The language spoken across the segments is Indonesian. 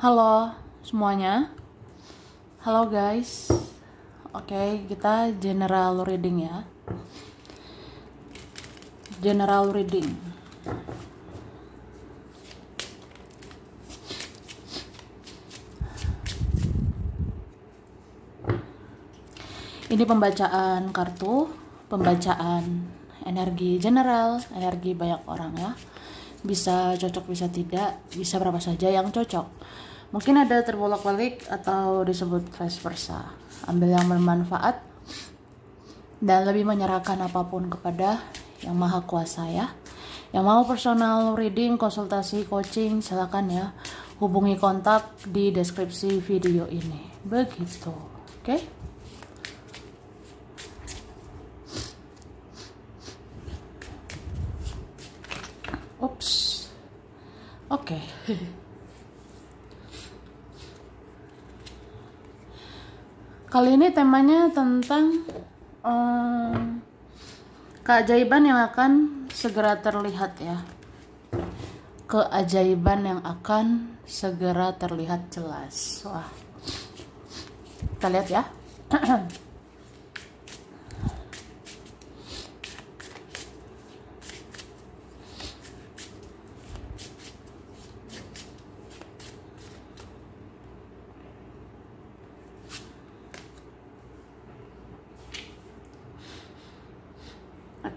Halo semuanya. Halo guys. Oke, okay, kita general reading ya. General reading. Ini pembacaan kartu, pembacaan energi general, energi banyak orang ya. Bisa cocok bisa tidak, bisa berapa saja yang cocok mungkin ada terbolak-balik atau disebut vice versa ambil yang bermanfaat dan lebih menyerahkan apapun kepada yang maha kuasa ya yang mau personal reading konsultasi coaching silakan ya hubungi kontak di deskripsi video ini begitu oke okay? Oops. Okay. Kali ini temanya tentang um, keajaiban yang akan segera terlihat ya. Keajaiban yang akan segera terlihat jelas. Wah. Kita lihat ya.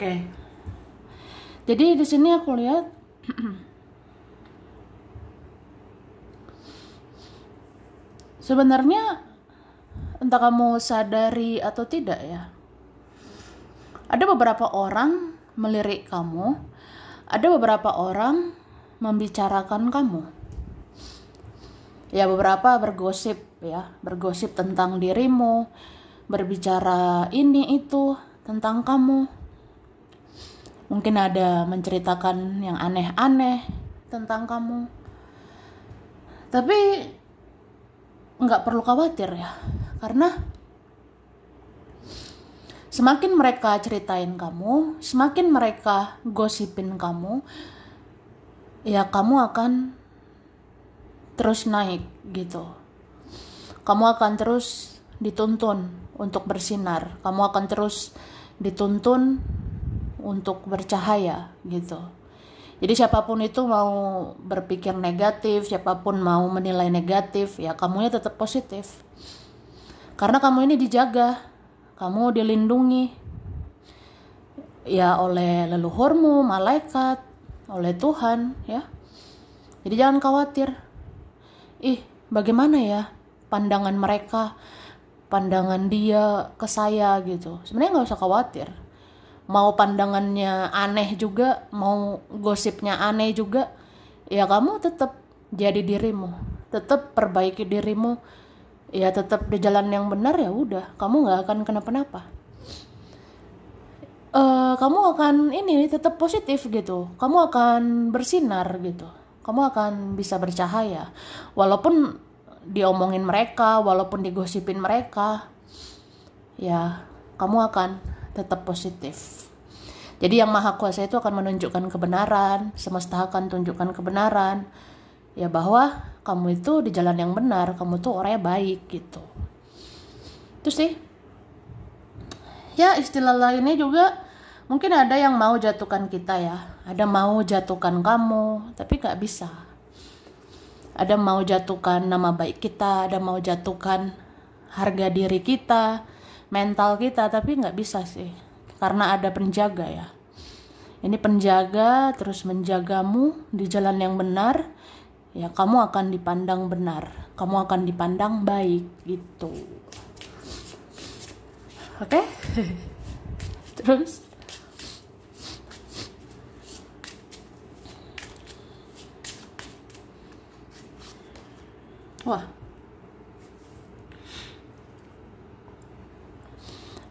okay. jadi di sini aku lihat sebenarnya entah kamu sadari atau tidak ya ada beberapa orang melirik kamu ada beberapa orang membicarakan kamu ya beberapa bergosip ya bergosip tentang dirimu berbicara ini itu tentang kamu mungkin ada menceritakan yang aneh-aneh tentang kamu tapi nggak perlu khawatir ya karena semakin mereka ceritain kamu semakin mereka gosipin kamu ya kamu akan terus naik gitu kamu akan terus dituntun untuk bersinar kamu akan terus dituntun untuk bercahaya gitu. Jadi siapapun itu mau berpikir negatif, siapapun mau menilai negatif, ya kamunya tetap positif. Karena kamu ini dijaga, kamu dilindungi ya oleh leluhurmu, malaikat, oleh Tuhan, ya. Jadi jangan khawatir. Ih, bagaimana ya pandangan mereka, pandangan dia ke saya gitu. Sebenarnya nggak usah khawatir mau pandangannya aneh juga mau gosipnya aneh juga ya kamu tetap jadi dirimu tetap perbaiki dirimu ya tetap di jalan yang benar ya udah kamu nggak akan kenapa-napa uh, kamu akan ini tetap positif gitu kamu akan bersinar gitu kamu akan bisa bercahaya walaupun diomongin mereka walaupun digosipin mereka ya kamu akan tetap positif. Jadi yang maha kuasa itu akan menunjukkan kebenaran, semesta akan tunjukkan kebenaran. Ya bahwa kamu itu di jalan yang benar, kamu tuh orangnya baik gitu. Itu sih. Ya istilah lainnya juga mungkin ada yang mau jatuhkan kita ya. Ada mau jatuhkan kamu, tapi gak bisa. Ada mau jatuhkan nama baik kita, ada mau jatuhkan harga diri kita, mental kita tapi nggak bisa sih karena ada penjaga ya ini penjaga terus menjagamu di jalan yang benar ya kamu akan dipandang benar kamu akan dipandang baik gitu oke okay? terus wah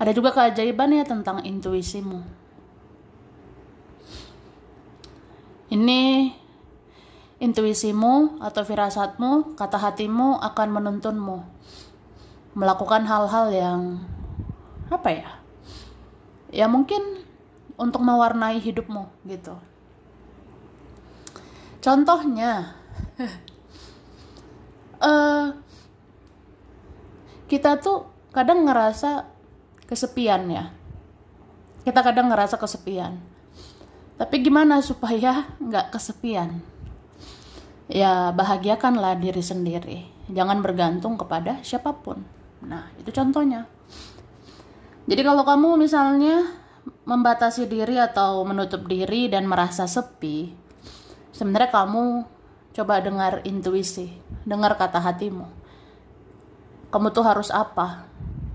Ada juga keajaiban ya tentang intuisimu. Ini intuisimu atau firasatmu, kata hatimu akan menuntunmu melakukan hal-hal yang apa ya? Ya mungkin untuk mewarnai hidupmu gitu. Contohnya, uh, kita tuh kadang ngerasa kesepian ya kita kadang ngerasa kesepian tapi gimana supaya nggak kesepian ya bahagiakanlah diri sendiri jangan bergantung kepada siapapun nah itu contohnya jadi kalau kamu misalnya membatasi diri atau menutup diri dan merasa sepi sebenarnya kamu coba dengar intuisi dengar kata hatimu kamu tuh harus apa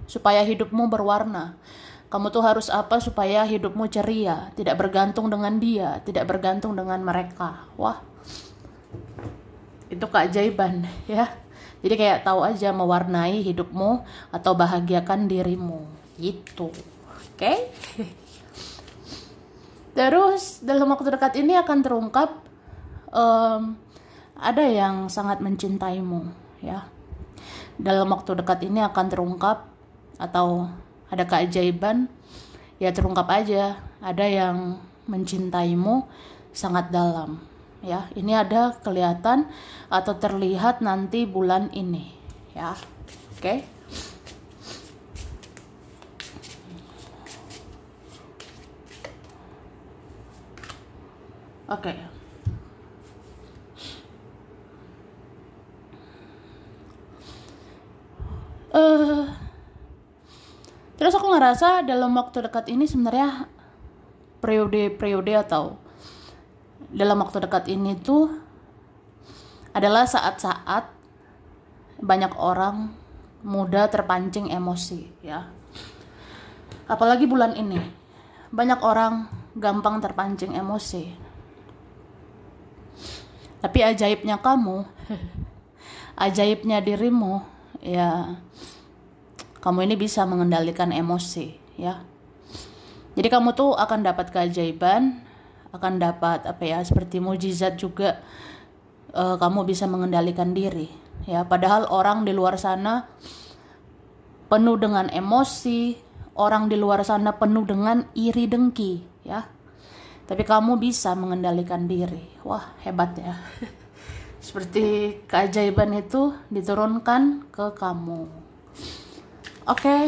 supaya hidupmu berwarna. Kamu tuh harus apa supaya hidupmu ceria, tidak bergantung dengan dia, tidak bergantung dengan mereka. Wah, itu keajaiban ya. Jadi kayak tahu aja mewarnai hidupmu atau bahagiakan dirimu. Itu. Oke? Okay? Terus dalam waktu dekat ini akan terungkap um, ada yang sangat mencintaimu ya. Dalam waktu dekat ini akan terungkap atau ada keajaiban ya terungkap aja ada yang mencintaimu sangat dalam ya ini ada kelihatan atau terlihat nanti bulan ini ya oke okay. oke okay. uh, eh, Terus aku ngerasa dalam waktu dekat ini sebenarnya periode-periode atau dalam waktu dekat ini tuh adalah saat-saat banyak orang muda terpancing emosi ya. Apalagi bulan ini banyak orang gampang terpancing emosi. Tapi ajaibnya kamu, ajaibnya dirimu ya kamu ini bisa mengendalikan emosi ya jadi kamu tuh akan dapat keajaiban akan dapat apa ya seperti mujizat juga e, kamu bisa mengendalikan diri ya padahal orang di luar sana penuh dengan emosi orang di luar sana penuh dengan iri dengki ya tapi kamu bisa mengendalikan diri wah hebat ya seperti keajaiban itu diturunkan ke kamu Oke. Okay.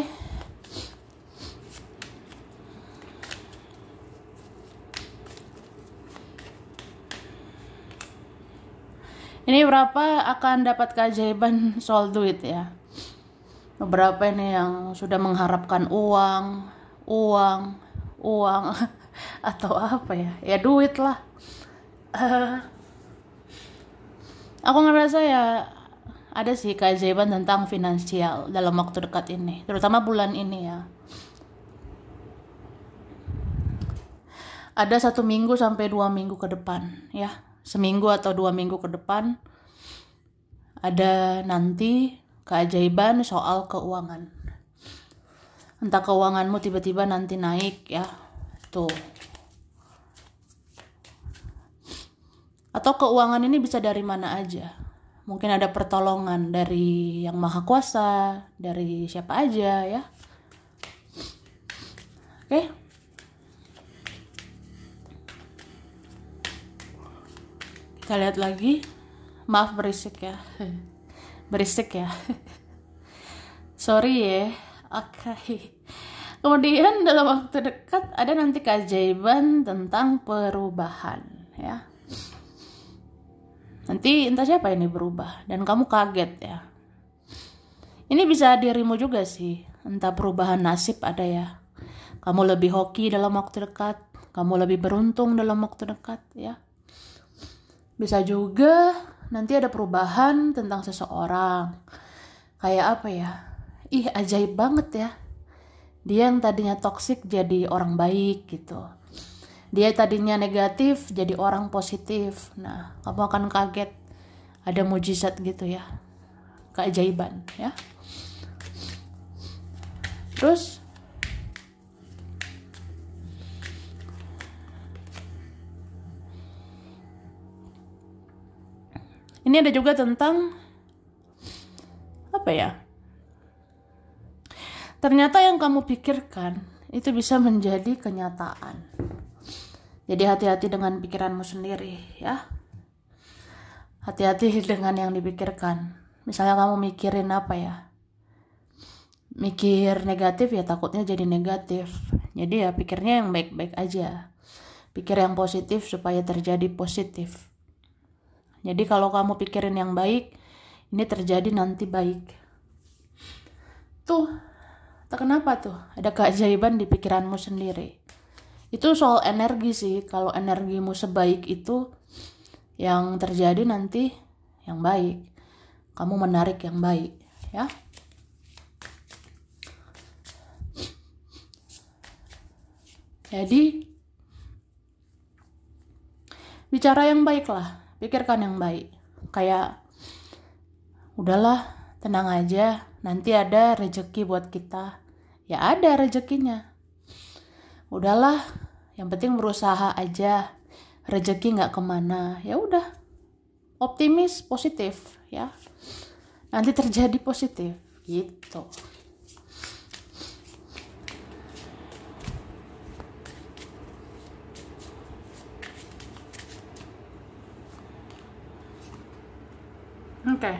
Ini berapa akan dapat keajaiban soal duit ya? Beberapa ini yang sudah mengharapkan uang, uang, uang atau apa ya? Ya duit lah. Uh, aku ngerasa ya ada sih keajaiban tentang finansial dalam waktu dekat ini, terutama bulan ini ya. Ada satu minggu sampai dua minggu ke depan, ya, seminggu atau dua minggu ke depan ada nanti keajaiban soal keuangan. Entah keuanganmu tiba-tiba nanti naik ya, tuh. Atau keuangan ini bisa dari mana aja mungkin ada pertolongan dari yang maha kuasa dari siapa aja ya oke okay? kita lihat lagi maaf berisik ya berisik ya sorry ya oke okay. kemudian dalam waktu dekat ada nanti keajaiban tentang perubahan ya Nanti entah siapa ini berubah dan kamu kaget ya. Ini bisa dirimu juga sih. Entah perubahan nasib ada ya. Kamu lebih hoki dalam waktu dekat. Kamu lebih beruntung dalam waktu dekat ya. Bisa juga nanti ada perubahan tentang seseorang. Kayak apa ya? Ih ajaib banget ya. Dia yang tadinya toksik jadi orang baik gitu dia tadinya negatif jadi orang positif nah kamu akan kaget ada mujizat gitu ya keajaiban ya terus ini ada juga tentang apa ya ternyata yang kamu pikirkan itu bisa menjadi kenyataan jadi hati-hati dengan pikiranmu sendiri ya. Hati-hati dengan yang dipikirkan. Misalnya kamu mikirin apa ya? Mikir negatif ya takutnya jadi negatif. Jadi ya pikirnya yang baik-baik aja. Pikir yang positif supaya terjadi positif. Jadi kalau kamu pikirin yang baik, ini terjadi nanti baik. Tuh, tak kenapa tuh? Ada keajaiban di pikiranmu sendiri itu soal energi sih kalau energimu sebaik itu yang terjadi nanti yang baik kamu menarik yang baik ya jadi bicara yang baik lah pikirkan yang baik kayak udahlah tenang aja nanti ada rejeki buat kita ya ada rejekinya udahlah yang penting berusaha aja rezeki nggak kemana ya udah optimis positif ya nanti terjadi positif gitu Oke. Okay.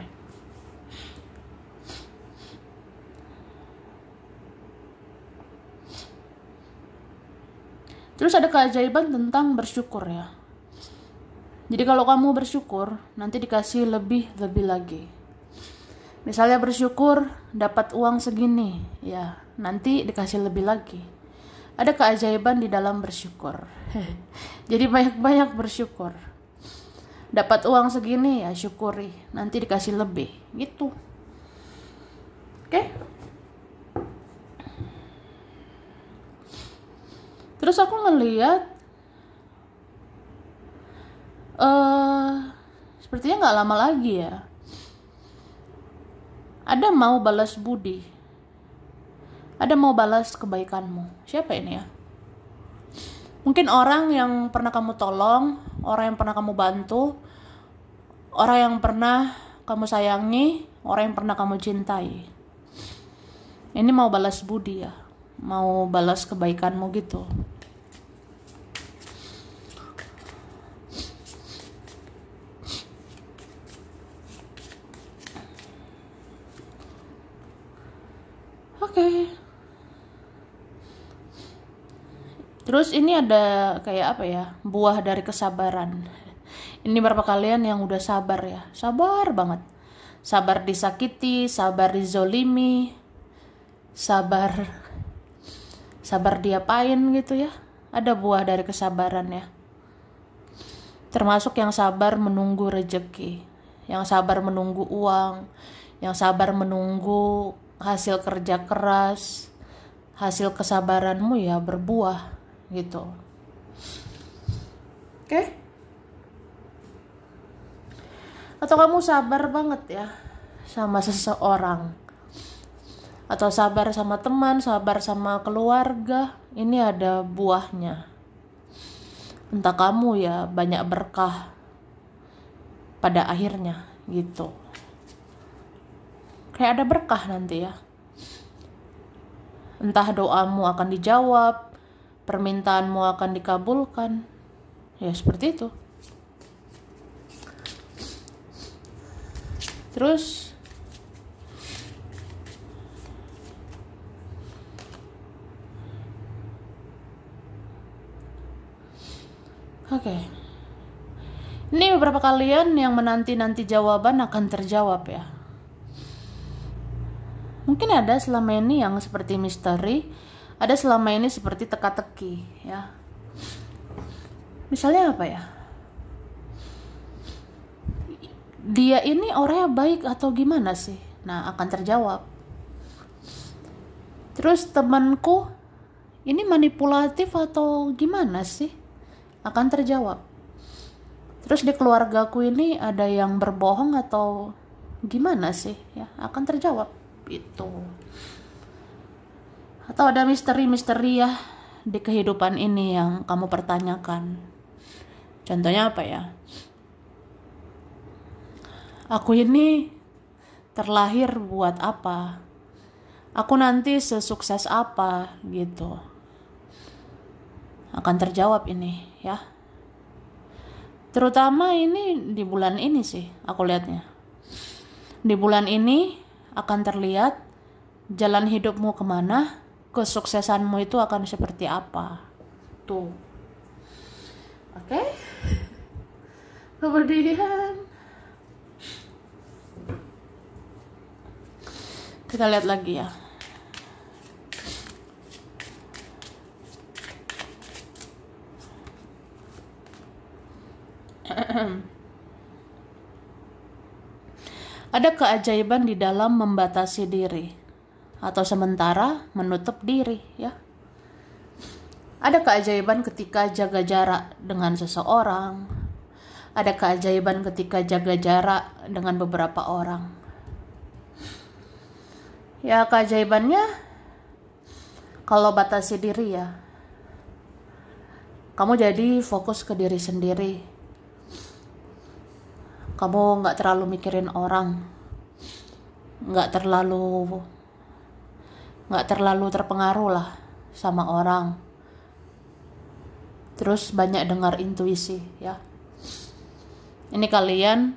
Terus ada keajaiban tentang bersyukur ya. Jadi kalau kamu bersyukur, nanti dikasih lebih-lebih lagi. Misalnya bersyukur dapat uang segini, ya, nanti dikasih lebih lagi. Ada keajaiban di dalam bersyukur. Jadi banyak-banyak bersyukur. Dapat uang segini ya syukuri, nanti dikasih lebih. Gitu. Oke? Okay? terus aku ngeliat uh, sepertinya nggak lama lagi ya ada mau balas budi ada mau balas kebaikanmu siapa ini ya mungkin orang yang pernah kamu tolong orang yang pernah kamu bantu orang yang pernah kamu sayangi orang yang pernah kamu cintai ini mau balas budi ya mau balas kebaikanmu gitu Terus ini ada kayak apa ya? Buah dari kesabaran. Ini berapa kalian yang udah sabar ya? Sabar banget. Sabar disakiti, sabar dizolimi, sabar sabar diapain gitu ya. Ada buah dari kesabaran ya. Termasuk yang sabar menunggu rejeki, yang sabar menunggu uang, yang sabar menunggu hasil kerja keras, hasil kesabaranmu ya berbuah gitu oke okay? atau kamu sabar banget ya sama seseorang atau sabar sama teman, sabar sama keluarga, ini ada buahnya. Entah kamu ya, banyak berkah pada akhirnya gitu. Kayak ada berkah nanti ya. Entah doamu akan dijawab, permintaanmu akan dikabulkan. Ya, seperti itu. Terus Oke. Okay. Ini beberapa kalian yang menanti-nanti jawaban akan terjawab ya. Mungkin ada selama ini yang seperti misteri, ada selama ini seperti teka-teki ya misalnya apa ya dia ini orangnya baik atau gimana sih nah akan terjawab terus temanku ini manipulatif atau gimana sih akan terjawab terus di keluargaku ini ada yang berbohong atau gimana sih ya akan terjawab itu atau ada misteri-misteri ya di kehidupan ini yang kamu pertanyakan. Contohnya apa ya? Aku ini terlahir buat apa? Aku nanti sesukses apa gitu. Akan terjawab ini ya. Terutama ini di bulan ini sih aku lihatnya. Di bulan ini akan terlihat jalan hidupmu kemana, kesuksesanmu itu akan seperti apa tuh oke okay? kemudian kita lihat lagi ya ada keajaiban di dalam membatasi diri atau sementara menutup diri ya. Ada keajaiban ketika jaga jarak dengan seseorang. Ada keajaiban ketika jaga jarak dengan beberapa orang. Ya keajaibannya kalau batasi diri ya. Kamu jadi fokus ke diri sendiri. Kamu nggak terlalu mikirin orang. Nggak terlalu nggak terlalu terpengaruh lah sama orang terus banyak dengar intuisi ya ini kalian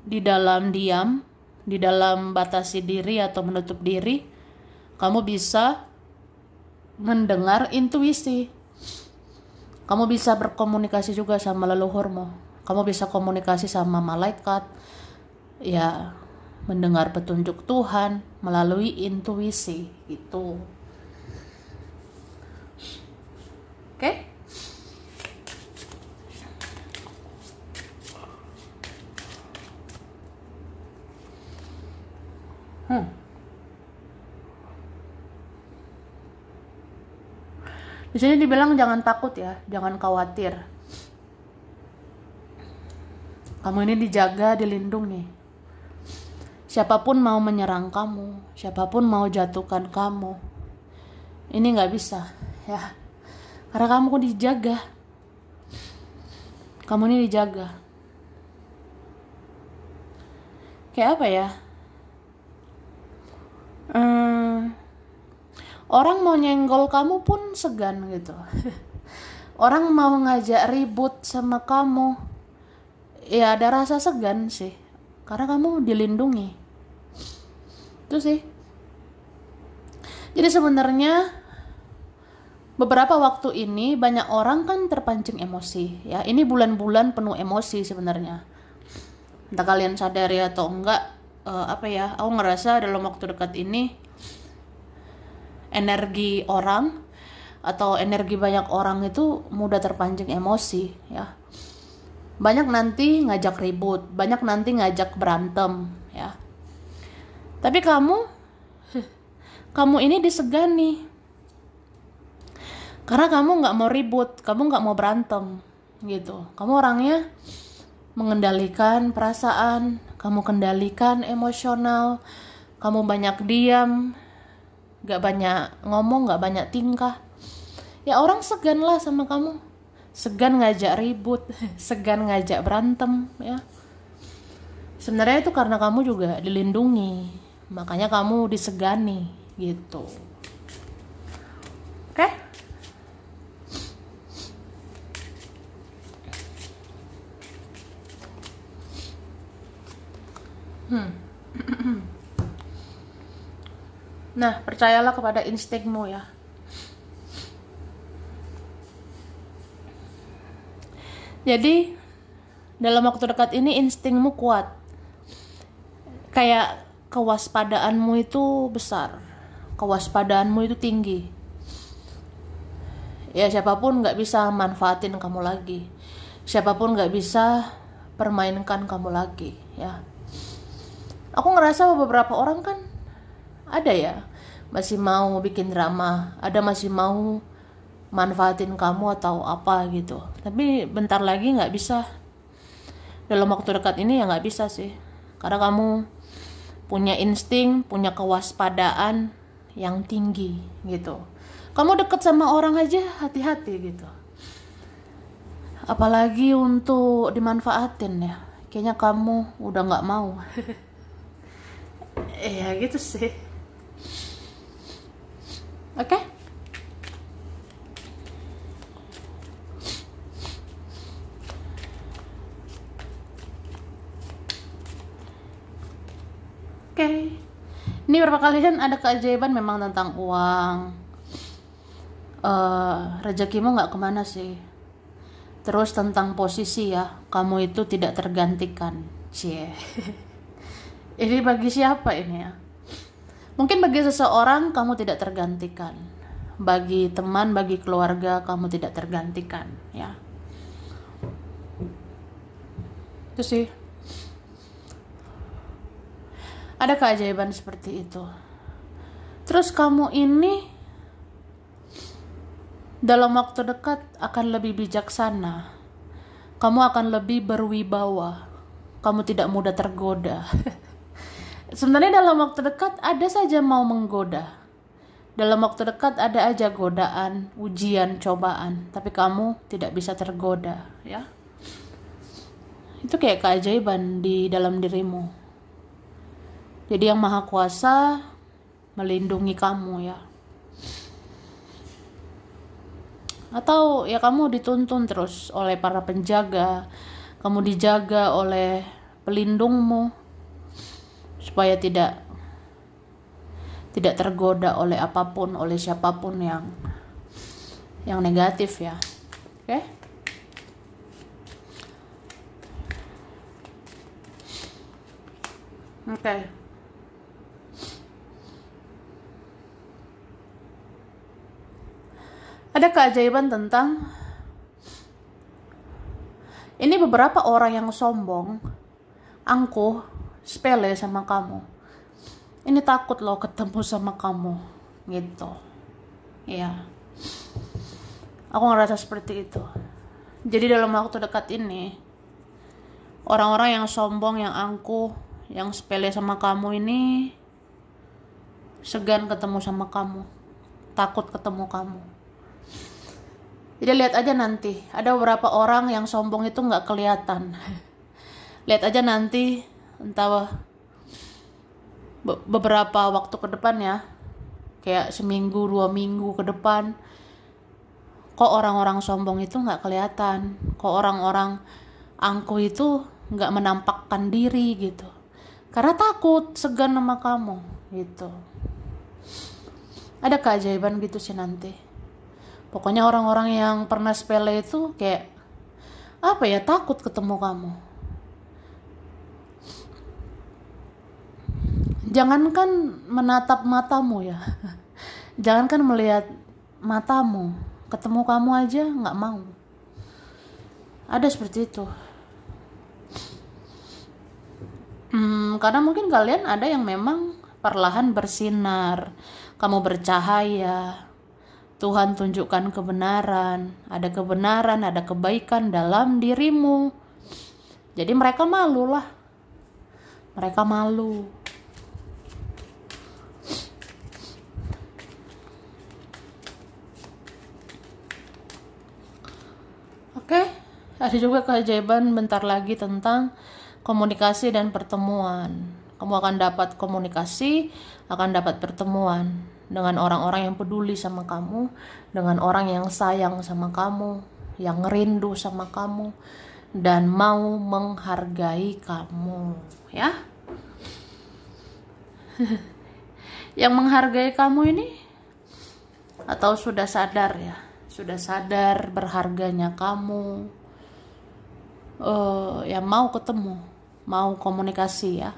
di dalam diam di dalam batasi diri atau menutup diri kamu bisa mendengar intuisi kamu bisa berkomunikasi juga sama leluhurmu kamu bisa komunikasi sama malaikat ya mendengar petunjuk Tuhan melalui intuisi itu. Oke? Okay? Hmm. Di dibilang jangan takut ya, jangan khawatir. Kamu ini dijaga, dilindungi. Siapapun mau menyerang kamu, siapapun mau jatuhkan kamu. Ini nggak bisa, ya. Karena kamu dijaga. Kamu ini dijaga. Kayak apa ya? Hmm, orang mau nyenggol kamu pun segan gitu. orang mau ngajak ribut sama kamu ya ada rasa segan sih karena kamu dilindungi itu sih jadi sebenarnya beberapa waktu ini banyak orang kan terpancing emosi ya ini bulan-bulan penuh emosi sebenarnya entah kalian sadari atau enggak uh, apa ya aku ngerasa dalam waktu dekat ini energi orang atau energi banyak orang itu mudah terpancing emosi ya banyak nanti ngajak ribut banyak nanti ngajak berantem tapi kamu, kamu ini disegani. Karena kamu nggak mau ribut, kamu nggak mau berantem, gitu. Kamu orangnya mengendalikan perasaan, kamu kendalikan emosional, kamu banyak diam, nggak banyak ngomong, nggak banyak tingkah. Ya orang segan lah sama kamu, segan ngajak ribut, segan ngajak berantem, ya sebenarnya itu karena kamu juga dilindungi makanya kamu disegani gitu oke hmm. okay? nah percayalah kepada instingmu ya jadi dalam waktu dekat ini instingmu kuat kayak kewaspadaanmu itu besar kewaspadaanmu itu tinggi ya siapapun nggak bisa manfaatin kamu lagi siapapun nggak bisa permainkan kamu lagi ya aku ngerasa beberapa orang kan ada ya masih mau bikin drama ada masih mau manfaatin kamu atau apa gitu tapi bentar lagi nggak bisa dalam waktu dekat ini ya nggak bisa sih karena kamu punya insting, punya kewaspadaan yang tinggi gitu. Kamu deket sama orang aja hati-hati gitu. Apalagi untuk dimanfaatin ya. Kayaknya kamu udah nggak mau. Iya gitu sih. Oke. Okay? beberapa kali kan ada keajaiban memang tentang uang uh, rezekimu nggak kemana sih terus tentang posisi ya kamu itu tidak tergantikan cie ini bagi siapa ini ya mungkin bagi seseorang kamu tidak tergantikan bagi teman bagi keluarga kamu tidak tergantikan ya itu sih ada keajaiban seperti itu. Terus kamu ini dalam waktu dekat akan lebih bijaksana. Kamu akan lebih berwibawa. Kamu tidak mudah tergoda. Sebenarnya dalam waktu dekat ada saja mau menggoda. Dalam waktu dekat ada aja godaan, ujian, cobaan, tapi kamu tidak bisa tergoda, ya. Itu kayak keajaiban di dalam dirimu. Jadi yang maha kuasa melindungi kamu ya. Atau ya kamu dituntun terus oleh para penjaga, kamu dijaga oleh pelindungmu supaya tidak tidak tergoda oleh apapun, oleh siapapun yang yang negatif ya. Oke? Okay? Oke. Okay. Ada keajaiban tentang ini beberapa orang yang sombong, angkuh, sepele sama kamu. Ini takut loh ketemu sama kamu, gitu. Ya, aku ngerasa seperti itu. Jadi dalam waktu dekat ini, orang-orang yang sombong, yang angkuh, yang sepele sama kamu ini segan ketemu sama kamu, takut ketemu kamu. Jadi lihat aja nanti. Ada beberapa orang yang sombong itu nggak kelihatan. lihat aja nanti. Entah beberapa waktu ke depan ya. Kayak seminggu, dua minggu ke depan. Kok orang-orang sombong itu nggak kelihatan. Kok orang-orang angkuh itu nggak menampakkan diri gitu. Karena takut, segan sama kamu gitu. Ada keajaiban gitu sih nanti pokoknya orang-orang yang pernah sepele itu kayak apa ya takut ketemu kamu jangankan menatap matamu ya jangankan melihat matamu ketemu kamu aja nggak mau ada seperti itu hmm, karena mungkin kalian ada yang memang perlahan bersinar kamu bercahaya Tuhan tunjukkan kebenaran, ada kebenaran, ada kebaikan dalam dirimu. Jadi mereka malu lah. Mereka malu. Oke, ada juga keajaiban bentar lagi tentang komunikasi dan pertemuan. Kamu akan dapat komunikasi, akan dapat pertemuan dengan orang-orang yang peduli sama kamu, dengan orang yang sayang sama kamu, yang rindu sama kamu dan mau menghargai kamu, ya. yang menghargai kamu ini atau sudah sadar ya, sudah sadar berharganya kamu. Uh, eh, yang mau ketemu, mau komunikasi ya,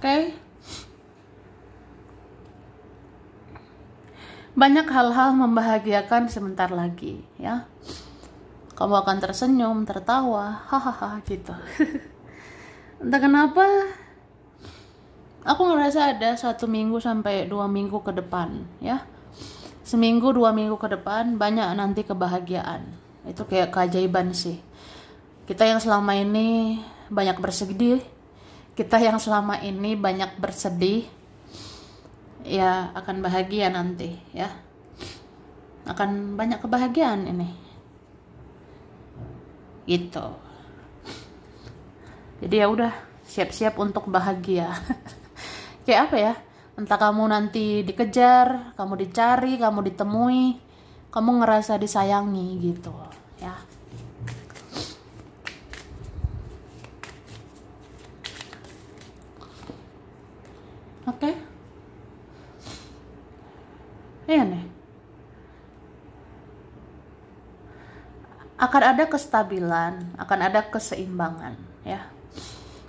Oke, banyak hal-hal membahagiakan sebentar lagi ya kamu akan tersenyum tertawa hahaha gitu entah kenapa aku ngerasa ada satu minggu sampai dua minggu ke depan ya seminggu dua minggu ke depan banyak nanti kebahagiaan itu kayak keajaiban sih kita yang selama ini banyak bersedih kita yang selama ini banyak bersedih ya akan bahagia nanti ya akan banyak kebahagiaan ini gitu jadi ya udah siap-siap untuk bahagia kayak apa ya entah kamu nanti dikejar kamu dicari kamu ditemui kamu ngerasa disayangi gitu akan ada kestabilan, akan ada keseimbangan ya.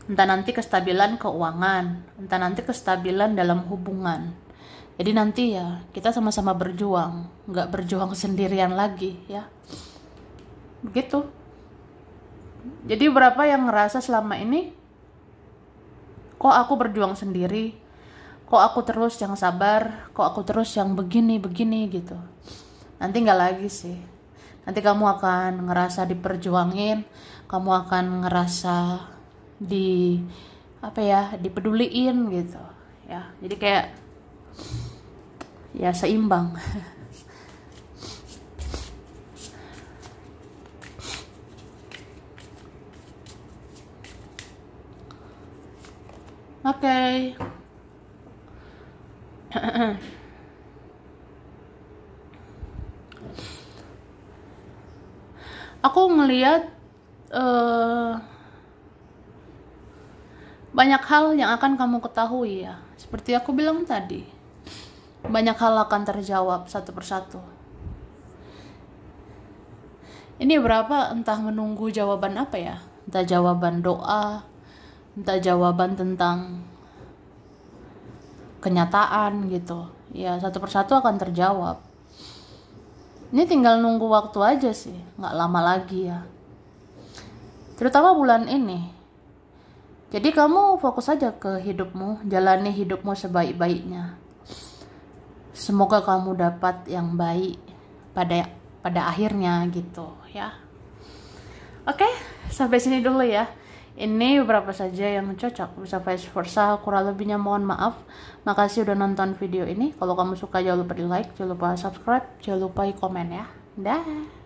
Entah nanti kestabilan keuangan, entah nanti kestabilan dalam hubungan. Jadi nanti ya kita sama-sama berjuang, nggak berjuang sendirian lagi ya. Begitu. Jadi berapa yang ngerasa selama ini kok aku berjuang sendiri, kok aku terus yang sabar, kok aku terus yang begini begini gitu. Nanti nggak lagi sih nanti kamu akan ngerasa diperjuangin kamu akan ngerasa di apa ya dipeduliin gitu ya jadi kayak ya seimbang oke okay. aku ngeliat uh, banyak hal yang akan kamu ketahui ya seperti aku bilang tadi banyak hal akan terjawab satu persatu ini berapa entah menunggu jawaban apa ya entah jawaban doa entah jawaban tentang kenyataan gitu ya satu persatu akan terjawab ini tinggal nunggu waktu aja sih, nggak lama lagi ya. Terutama bulan ini. Jadi kamu fokus aja ke hidupmu, jalani hidupmu sebaik-baiknya. Semoga kamu dapat yang baik pada pada akhirnya gitu ya. Oke, sampai sini dulu ya. Ini beberapa saja yang cocok, bisa vice versa, kurang lebihnya mohon maaf. Makasih udah nonton video ini. Kalau kamu suka jangan lupa di like, jangan lupa subscribe, jangan lupa komen ya. Dah.